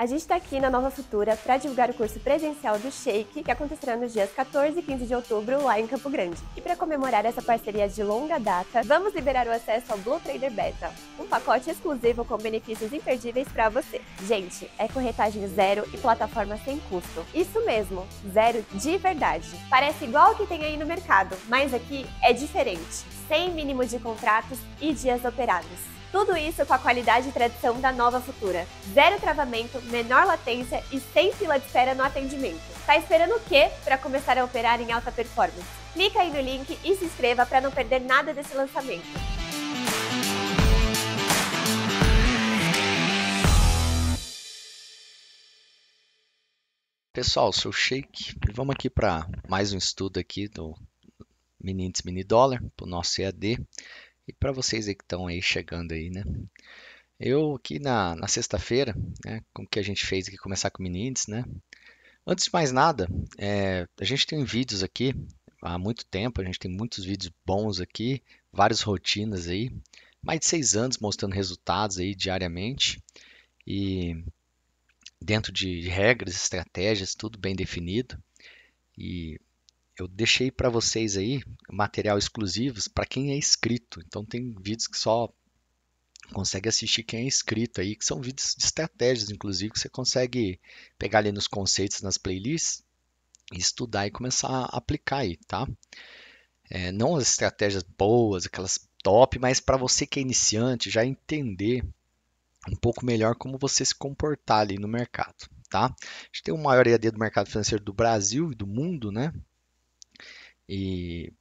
A gente está aqui na Nova Futura para divulgar o curso presencial do Shake, que acontecerá nos dias 14 e 15 de outubro, lá em Campo Grande. E para comemorar essa parceria de longa data, vamos liberar o acesso ao Blue Trader Beta, um pacote exclusivo com benefícios imperdíveis para você. Gente, é corretagem zero e plataforma sem custo. Isso mesmo, zero de verdade. Parece igual o que tem aí no mercado, mas aqui é diferente. Sem mínimo de contratos e dias operados. Tudo isso com a qualidade e tradição da Nova Futura. Zero travamento, menor latência e sem fila de espera no atendimento. Tá esperando o quê para começar a operar em alta performance? Clica aí no link e se inscreva para não perder nada desse lançamento. Pessoal, sou o Sheik e vamos aqui para mais um estudo aqui do Mini Índice Mini Dólar, para o nosso EAD. E para vocês que estão aí chegando aí, né? Eu aqui na, na sexta-feira, né, com o que a gente fez aqui, começar com mini né? Antes de mais nada, é, a gente tem vídeos aqui há muito tempo, a gente tem muitos vídeos bons aqui, várias rotinas aí, mais de seis anos mostrando resultados aí diariamente e dentro de regras, estratégias, tudo bem definido. E eu deixei para vocês aí material exclusivos para quem é inscrito. Então tem vídeos que só consegue assistir quem é inscrito aí, que são vídeos de estratégias, inclusive, que você consegue pegar ali nos conceitos, nas playlists, estudar e começar a aplicar aí, tá? É, não as estratégias boas, aquelas top, mas para você que é iniciante já entender um pouco melhor como você se comportar ali no mercado, tá? A gente tem o maior EAD do mercado financeiro do Brasil e do mundo, né? E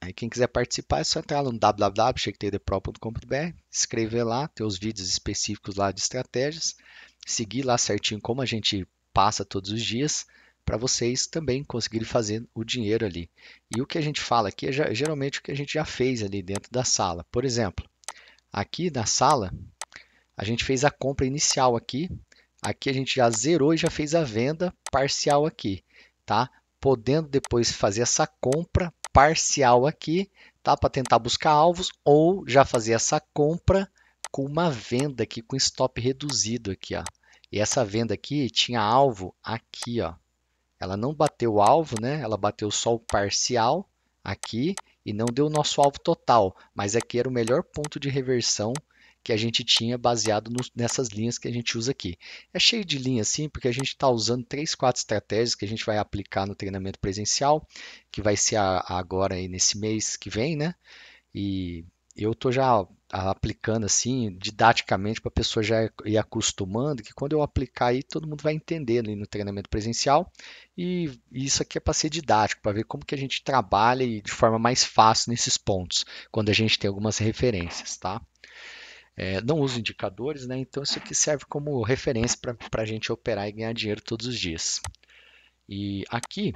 aí quem quiser participar é só entrar lá no www.shakedaypro.com.br, escrever lá, ter os vídeos específicos lá de estratégias, seguir lá certinho como a gente passa todos os dias para vocês também conseguirem fazer o dinheiro ali. E o que a gente fala aqui é geralmente o que a gente já fez ali dentro da sala. Por exemplo, aqui na sala a gente fez a compra inicial aqui, aqui a gente já zerou e já fez a venda parcial aqui, tá? podendo depois fazer essa compra parcial aqui, tá? Para tentar buscar alvos ou já fazer essa compra com uma venda aqui com stop reduzido aqui, ó. E essa venda aqui tinha alvo aqui, ó. Ela não bateu o alvo, né? Ela bateu só o parcial aqui e não deu o nosso alvo total, mas aqui era o melhor ponto de reversão que a gente tinha baseado no, nessas linhas que a gente usa aqui. É cheio de linhas sim, porque a gente está usando três, quatro estratégias que a gente vai aplicar no treinamento presencial, que vai ser a, a agora aí nesse mês que vem, né? E eu estou já aplicando assim, didaticamente, para a pessoa já ir acostumando, que quando eu aplicar aí, todo mundo vai entender no treinamento presencial. E isso aqui é para ser didático, para ver como que a gente trabalha de forma mais fácil nesses pontos, quando a gente tem algumas referências, tá? é, não uso indicadores, né? Então isso aqui serve como referência para a gente operar e ganhar dinheiro todos os dias. E aqui,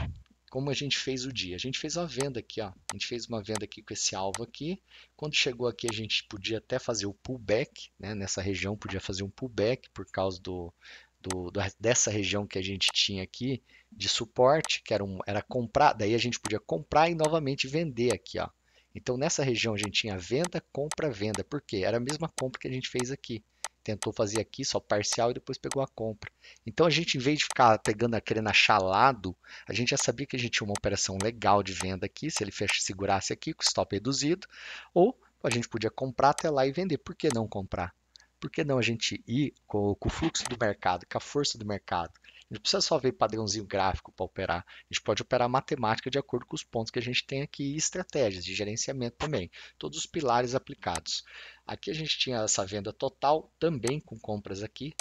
como a gente fez o dia? A gente fez uma venda aqui, ó. A gente fez uma venda aqui com esse alvo aqui. Quando chegou aqui, a gente podia até fazer o pullback, né? Nessa região podia fazer um pullback por causa do, do, dessa região que a gente tinha aqui de suporte, que era, um, era comprar, daí a gente podia comprar e novamente vender aqui, ó. Então, nessa região, a gente tinha venda, compra, venda. Por quê? Era a mesma compra que a gente fez aqui. Tentou fazer aqui só parcial e depois pegou a compra. Então, a gente, em vez de ficar pegando, querendo achar lado, a gente já sabia que a gente tinha uma operação legal de venda aqui, se ele fecha, segurasse aqui, com stop reduzido, ou a gente podia comprar até lá e vender. Por que não comprar? Por que não a gente ir com, com o fluxo do mercado, com a força do mercado? não gente precisa só ver padrãozinho gráfico para operar. A gente pode operar matemática de acordo com os pontos que a gente tem aqui e estratégias de gerenciamento também. Todos os pilares aplicados. Aqui a gente tinha essa venda total, também com compras aqui.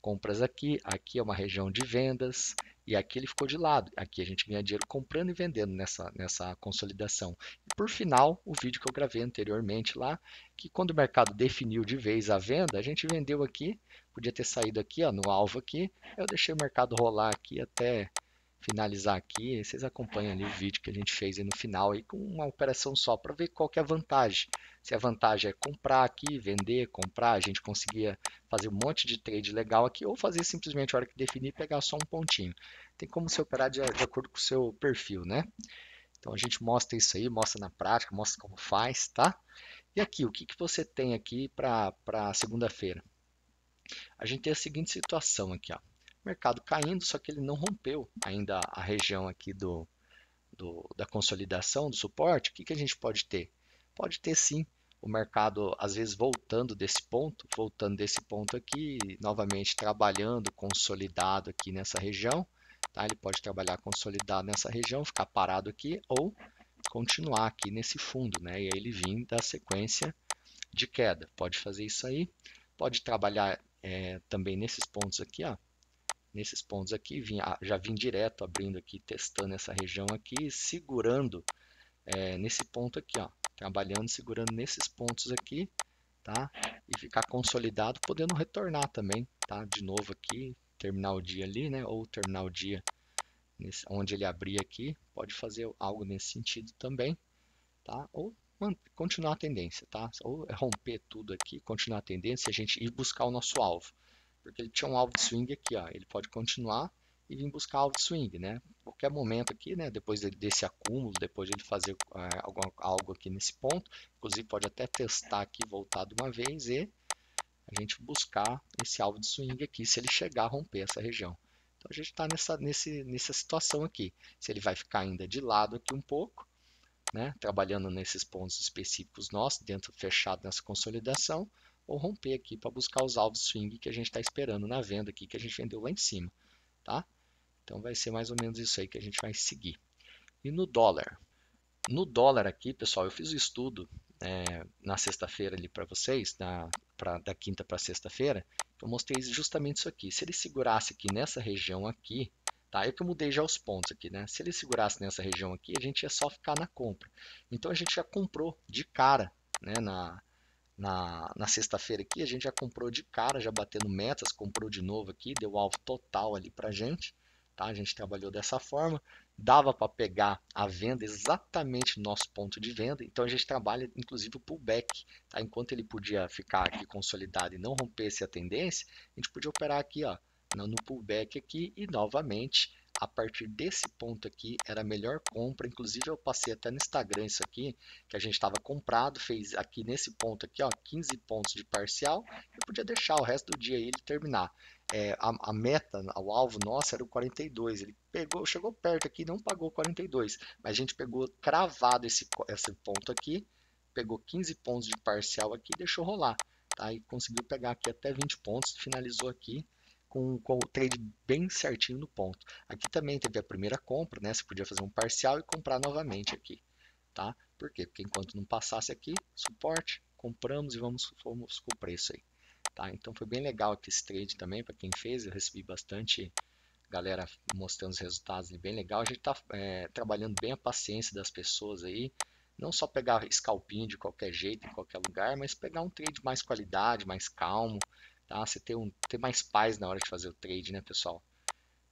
Compras aqui, aqui é uma região de vendas, e aqui ele ficou de lado. Aqui a gente ganha dinheiro comprando e vendendo nessa, nessa consolidação por final, o vídeo que eu gravei anteriormente lá, que quando o mercado definiu de vez a venda, a gente vendeu aqui, podia ter saído aqui ó, no alvo aqui, eu deixei o mercado rolar aqui até finalizar aqui, vocês acompanham ali o vídeo que a gente fez no final aí com uma operação só para ver qual que é a vantagem. Se a vantagem é comprar aqui, vender, comprar, a gente conseguia fazer um monte de trade legal aqui ou fazer simplesmente a hora que definir pegar só um pontinho. Tem como se operar de, de acordo com o seu perfil, né? Então a gente mostra isso aí, mostra na prática, mostra como faz, tá? E aqui, o que, que você tem aqui para segunda-feira? A gente tem a seguinte situação aqui, ó. Mercado caindo, só que ele não rompeu ainda a região aqui do, do da consolidação, do suporte. O que, que a gente pode ter? Pode ter sim o mercado às vezes voltando desse ponto, voltando desse ponto aqui, novamente trabalhando consolidado aqui nessa região, Tá? Ele pode trabalhar consolidado nessa região, ficar parado aqui ou continuar aqui nesse fundo, né? E aí ele vem da sequência de queda. Pode fazer isso aí. Pode trabalhar é, também nesses pontos aqui, ó. Nesses pontos aqui, vim, ah, já vim direto abrindo aqui, testando essa região aqui, segurando é, nesse ponto aqui, ó. Trabalhando, segurando nesses pontos aqui, tá? E ficar consolidado, podendo retornar também, tá? De novo aqui, terminar o dia ali, né? Ou terminar o dia nesse, onde ele abrir aqui, pode fazer algo nesse sentido também, tá? Ou continuar a tendência, tá? Ou romper tudo aqui, continuar a tendência e a gente ir buscar o nosso alvo. Porque ele tinha um alvo de swing aqui, ó. Ele pode continuar e vir buscar alvo de swing, né? Qualquer momento aqui, né? Depois desse acúmulo, depois de ele fazer é, algo aqui nesse ponto, inclusive pode até testar aqui, voltar de uma vez e a gente buscar esse alvo de swing aqui se ele chegar a romper essa região. Então a gente está nessa, nesse, nessa situação aqui. Se ele vai ficar ainda de lado aqui um pouco, né, trabalhando nesses pontos específicos nossos, dentro fechado nessa consolidação, ou romper aqui para buscar os alvos swing que a gente está esperando na venda aqui, que a gente vendeu lá em cima. Tá? Então vai ser mais ou menos isso aí que a gente vai seguir. E no dólar? No dólar aqui, pessoal, eu fiz o estudo é, na sexta-feira ali para vocês, na pra, da quinta para sexta-feira, eu mostrei justamente isso aqui. Se ele segurasse aqui nessa região aqui, tá? É eu que mudei já os pontos aqui, né? Se ele segurasse nessa região aqui, a gente ia só ficar na compra. Então a gente já comprou de cara, né? Na, na, na sexta-feira aqui, a gente já comprou de cara, já batendo metas, comprou de novo aqui, deu alvo total ali pra gente. Tá? A gente trabalhou dessa forma, dava para pegar a venda exatamente no nosso ponto de venda, então a gente trabalha inclusive o pullback. Tá? Enquanto ele podia ficar aqui consolidado e não rompesse a tendência, a gente podia operar aqui ó, no pullback aqui e novamente a partir desse ponto aqui era a melhor compra, inclusive eu passei até no Instagram isso aqui, que a gente estava comprado, fez aqui nesse ponto aqui, ó, 15 pontos de parcial, eu podia deixar o resto do dia ele terminar é, a, a, meta, o alvo nosso era o 42. Ele pegou, chegou perto aqui, não pagou 42, mas a gente pegou cravado esse, esse ponto aqui, pegou 15 pontos de parcial aqui e deixou rolar. Tá? E conseguiu pegar aqui até 20 pontos, finalizou aqui com, com o trade bem certinho no ponto. Aqui também teve a primeira compra, né? Você podia fazer um parcial e comprar novamente aqui. Tá? Por quê? Porque enquanto não passasse aqui, suporte, compramos e vamos, vamos com o preço aí. Tá? Então foi bem legal aqui esse trade também, para quem fez, eu recebi bastante galera mostrando os resultados, bem legal. A gente está é, trabalhando bem a paciência das pessoas aí, não só pegar scalpinho de qualquer jeito, em qualquer lugar, mas pegar um trade mais qualidade, mais calmo, tá? Você ter, um, ter mais paz na hora de fazer o trade, né, pessoal?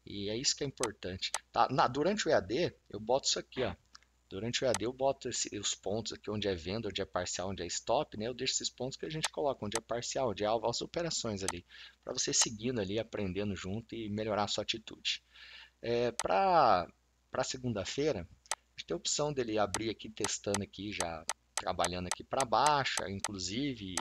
E é isso que é importante, tá? Na, durante o EAD, eu boto isso aqui, ó. Durante o EAD eu boto esse, os pontos aqui onde é venda, onde é parcial, onde é stop, né? Eu deixo esses pontos que a gente coloca, onde é parcial, onde é alvo, as operações ali, para você seguindo ali, aprendendo junto e melhorar a sua atitude. É, para segunda-feira, a gente tem a opção dele abrir aqui, testando aqui, já trabalhando aqui para baixo, inclusive,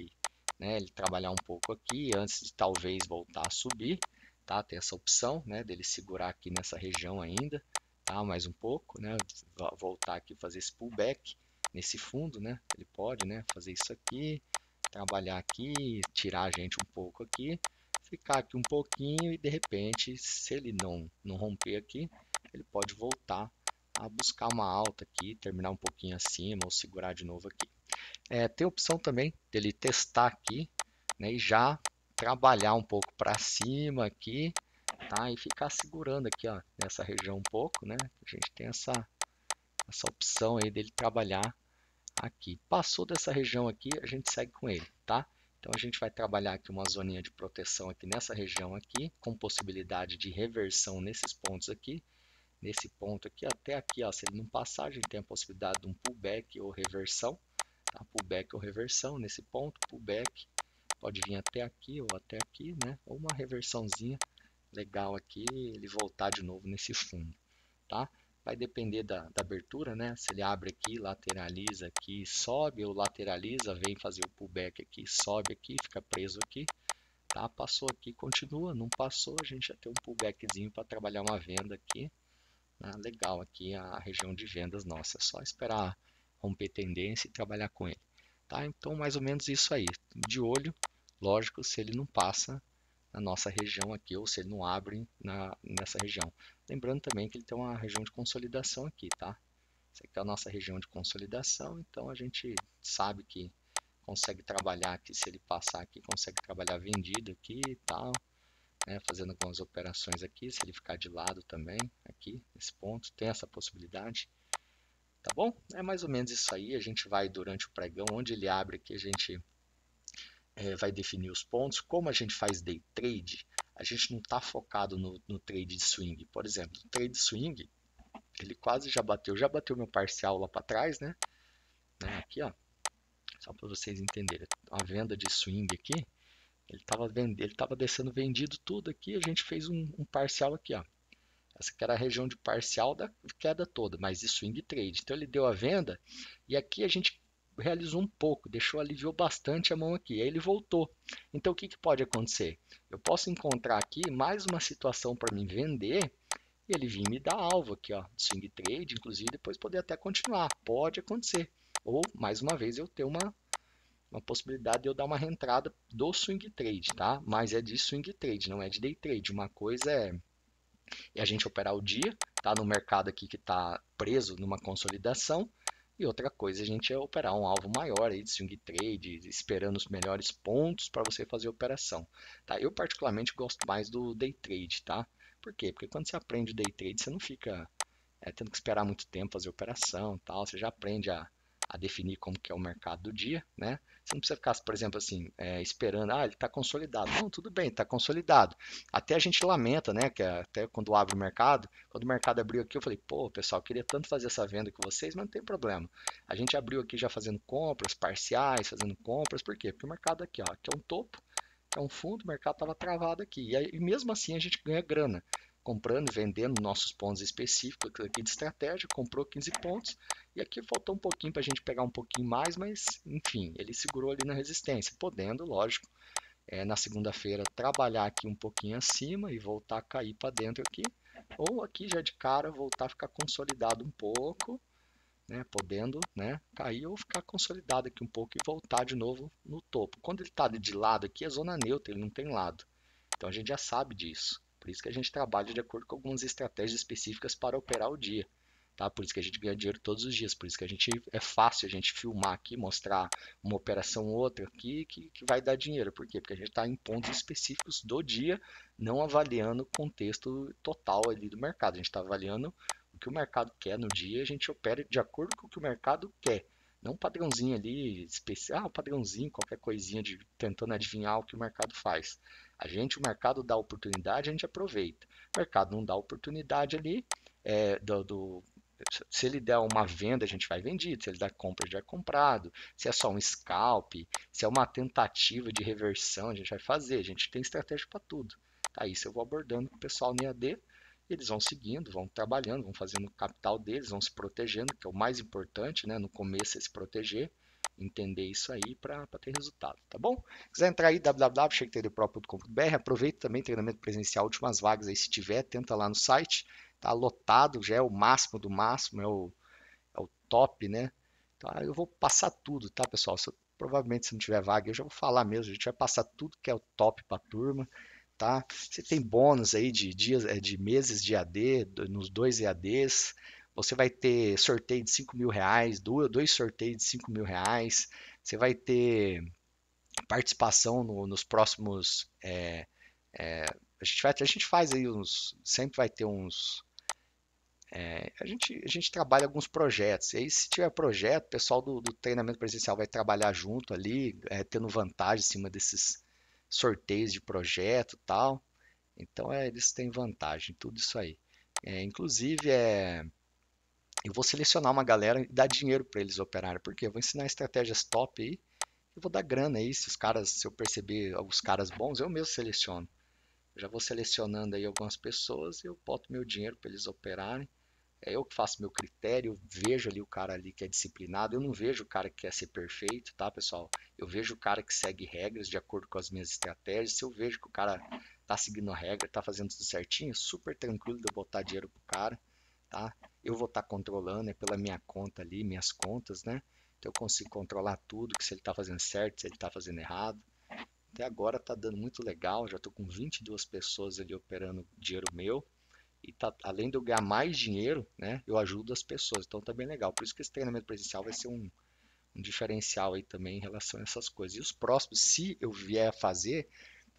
né, ele trabalhar um pouco aqui antes de talvez voltar a subir, tá? Tem essa opção, né, dele segurar aqui nessa região ainda, tá? mais um pouco, né? voltar aqui fazer esse pullback nesse fundo, né? ele pode né? fazer isso aqui, trabalhar aqui, tirar a gente um pouco aqui, ficar aqui um pouquinho e de repente, se ele não, não romper aqui, ele pode voltar a buscar uma alta aqui, terminar um pouquinho acima ou segurar de novo aqui. É, tem a opção também dele testar aqui né, e já trabalhar um pouco para cima aqui, tá? E ficar segurando aqui, ó, nessa região um pouco, né? A gente tem essa, essa opção aí dele trabalhar aqui. Passou dessa região aqui, a gente segue com ele, tá? Então a gente vai trabalhar aqui uma zoninha de proteção aqui nessa região aqui, com possibilidade de reversão nesses pontos aqui, nesse ponto aqui até aqui, ó, se ele não passar, a gente tem a possibilidade de um pullback ou reversão, tá? Pullback ou reversão nesse ponto, pullback, pode vir até aqui ou até aqui, né? Ou uma reversãozinha legal aqui ele voltar de novo nesse fundo, tá? Vai depender da, da abertura, né? Se ele abre aqui, lateraliza aqui, sobe ou lateraliza, vem fazer o pullback aqui, sobe aqui, fica preso aqui, tá? Passou aqui, continua, não passou, a gente já tem um pullbackzinho para trabalhar uma venda aqui. Né? Legal aqui a região de vendas nossa, é só esperar romper tendência e trabalhar com ele. Tá? Então, mais ou menos isso aí. De olho, lógico, se ele não passa, na nossa região aqui, ou se ele não abre na, nessa região. Lembrando também que ele tem uma região de consolidação aqui, tá? Essa aqui é a nossa região de consolidação, então a gente sabe que consegue trabalhar aqui, se ele passar aqui, consegue trabalhar vendido aqui e tal, né? fazendo algumas operações aqui, se ele ficar de lado também, aqui, nesse ponto, tem essa possibilidade, tá bom? É mais ou menos isso aí, a gente vai durante o pregão, onde ele abre aqui, a gente é, vai definir os pontos. Como a gente faz day trade, a gente não está focado no, no trade de swing. Por exemplo, o trade swing, ele quase já bateu, já bateu meu parcial lá para trás, né? né? Aqui, ó, só para vocês entenderem, a venda de swing aqui, ele estava vend... ele descendo vendido tudo aqui, a gente fez um, um, parcial aqui, ó. Essa que era a região de parcial da queda toda, mas de swing trade. Então ele deu a venda e aqui a gente realizou um pouco, deixou, aliviou bastante a mão aqui. Aí ele voltou. Então, o que, que pode acontecer? Eu posso encontrar aqui mais uma situação para me vender e ele vir me dar alvo aqui, ó, swing trade, inclusive, depois poder até continuar. Pode acontecer. Ou, mais uma vez, eu ter uma, uma possibilidade de eu dar uma reentrada do swing trade, tá? Mas é de swing trade, não é de day trade. Uma coisa é, é a gente operar o dia, tá? No mercado aqui que está preso numa consolidação. E outra coisa, a gente é operar um alvo maior aí de swing trade, esperando os melhores pontos para você fazer a operação. Tá? Eu particularmente gosto mais do day trade, tá? Por quê? Porque quando você aprende o day trade, você não fica é, tendo que esperar muito tempo fazer a operação, tal. Você já aprende a, a definir como que é o mercado do dia, né? Você não precisa ficar, por exemplo, assim, é, esperando, ah, ele está consolidado. Não, tudo bem, está consolidado. Até a gente lamenta, né? Que é, até quando abre o mercado, quando o mercado abriu aqui, eu falei, pô, pessoal, queria tanto fazer essa venda com vocês, mas não tem problema. A gente abriu aqui já fazendo compras parciais, fazendo compras, por quê? Porque o mercado aqui, ó, aqui é um topo, é um fundo, o mercado estava travado aqui. E, aí, e mesmo assim a gente ganha grana comprando e vendendo nossos pontos específicos aqui de estratégia, comprou 15 pontos, e aqui faltou um pouquinho para a gente pegar um pouquinho mais, mas enfim, ele segurou ali na resistência, podendo, lógico, é, na segunda-feira trabalhar aqui um pouquinho acima e voltar a cair para dentro aqui, ou aqui já de cara voltar a ficar consolidado um pouco, né, podendo né, cair ou ficar consolidado aqui um pouco e voltar de novo no topo. Quando ele está de lado aqui, é zona neutra, ele não tem lado. Então a gente já sabe disso. Por isso que a gente trabalha de acordo com algumas estratégias específicas para operar o dia. Tá? Por isso que a gente ganha dinheiro todos os dias, por isso que a gente é fácil a gente filmar aqui, mostrar uma operação ou outra aqui que, que vai dar dinheiro. Por quê? Porque a gente está em pontos específicos do dia, não avaliando o contexto total ali do mercado. A gente está avaliando o que o mercado quer no dia, a gente opera de acordo com o que o mercado quer. Não um padrãozinho ali, especial, ah, um padrãozinho, qualquer coisinha de tentando adivinhar o que o mercado faz. A gente, o mercado dá oportunidade, a gente aproveita. O mercado não dá oportunidade ali, é, do, do, se ele der uma venda, a gente vai vendido. Se ele der compra, a gente vai comprado. Se é só um scalp, se é uma tentativa de reversão, a gente vai fazer. A gente tem estratégia para tudo. Tá, isso eu vou abordando com o pessoal no EAD. Eles vão seguindo, vão trabalhando, vão fazendo o capital deles, vão se protegendo, que é o mais importante, né? No começo é se proteger entender isso aí para ter resultado, tá bom? Se quiser entrar aí, www.checktraderpro.com.br, aproveita também treinamento presencial, últimas vagas aí, se tiver, tenta lá no site, tá lotado, já é o máximo do máximo, é o, é o top, né? Então, eu vou passar tudo, tá, pessoal? Se, provavelmente, se não tiver vaga, eu já vou falar mesmo, a gente vai passar tudo que é o top para a turma, tá? Você tem bônus aí de dias, é, de meses de AD, nos dois EADs, você vai ter sorteio de 5 mil reais, dois sorteios de 5 mil reais. Você vai ter participação no, nos próximos. É, é, a, gente vai, a gente faz aí uns. Sempre vai ter uns. É, a, gente, a gente trabalha alguns projetos. E aí, se tiver projeto, o pessoal do, do treinamento presencial vai trabalhar junto ali, é, tendo vantagem em cima desses sorteios de projeto tal. Então, é, eles têm vantagem, tudo isso aí. É, inclusive, é, eu vou selecionar uma galera e dar dinheiro para eles operarem. Por quê? Eu vou ensinar estratégias top aí. Eu vou dar grana aí, se os caras, se eu perceber alguns caras bons, eu mesmo seleciono. Eu já vou selecionando aí algumas pessoas e eu boto meu dinheiro para eles operarem. É eu que faço meu critério, vejo ali o cara ali que é disciplinado. Eu não vejo o cara que quer ser perfeito, tá, pessoal? Eu vejo o cara que segue regras de acordo com as minhas estratégias. Se eu vejo que o cara tá seguindo a regra, tá fazendo tudo certinho, super tranquilo de eu botar dinheiro pro cara tá? Eu vou estar tá controlando, é pela minha conta ali, minhas contas, né? Então eu consigo controlar tudo, que se ele está fazendo certo, se ele está fazendo errado. Até agora está dando muito legal, já estou com 22 pessoas ali operando dinheiro meu. E tá, além de eu ganhar mais dinheiro, né, eu ajudo as pessoas, então tá bem legal. Por isso que esse treinamento presencial vai ser um, um diferencial aí também em relação a essas coisas. E os próximos, se eu vier a fazer,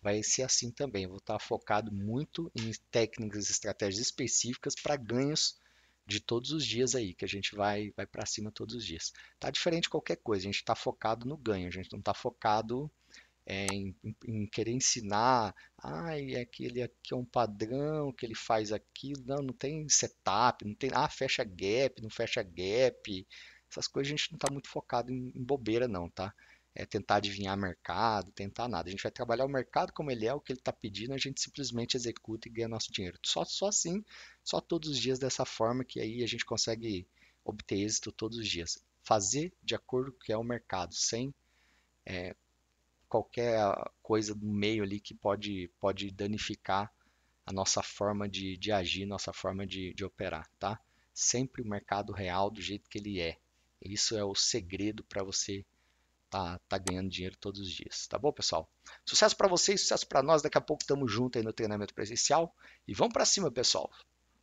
vai ser assim também. Eu vou estar tá focado muito em técnicas e estratégias específicas para ganhos de todos os dias aí, que a gente vai, vai para cima todos os dias. Tá diferente de qualquer coisa, a gente está focado no ganho, a gente não está focado é, em, em, querer ensinar, ah, é aquele aqui é um padrão que ele faz aquilo, não, não tem setup, não tem, ah, fecha gap, não fecha gap, essas coisas a gente não está muito focado em, em bobeira não, tá? é, tentar adivinhar mercado, tentar nada. A gente vai trabalhar o mercado como ele é, o que ele está pedindo, a gente simplesmente executa e ganha nosso dinheiro. Só, só assim, só todos os dias dessa forma que aí a gente consegue obter êxito todos os dias. Fazer de acordo com o que é o mercado, sem é, qualquer ah, coisa do meio ali que pode, pode danificar a nossa forma de, de agir, nossa forma de, de operar, tá? Sempre o mercado real do jeito que ele é. Isso é o segredo para você tá, tá ganhando dinheiro todos os dias, tá bom, pessoal? Sucesso para vocês, sucesso para nós. Daqui a pouco estamos juntos aí no treinamento presencial e vamos para cima, pessoal.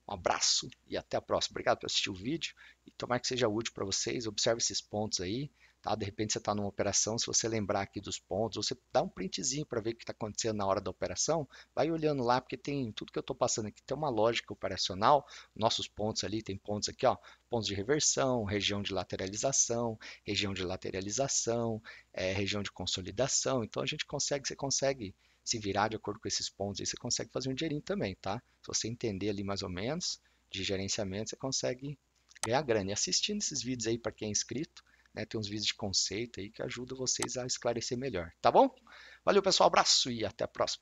Um abraço e até a próxima. Obrigado por assistir o vídeo e tomara que seja útil para vocês. Observe esses pontos aí Tá? De repente você está numa operação, se você lembrar aqui dos pontos, você dá um printzinho para ver o que está acontecendo na hora da operação, vai olhando lá, porque tem tudo que eu estou passando aqui, tem uma lógica operacional, nossos pontos ali, tem pontos aqui, ó, pontos de reversão, região de lateralização, região de lateralização, é, região de consolidação, então a gente consegue, você consegue se virar de acordo com esses pontos aí, você consegue fazer um dinheirinho também, tá? Se você entender ali mais ou menos de gerenciamento, você consegue ganhar grana. E assistindo esses vídeos aí para quem é inscrito, né? Tem uns vídeos de conceito aí que ajudam vocês a esclarecer melhor, tá bom? Valeu, pessoal, abraço e até a próxima.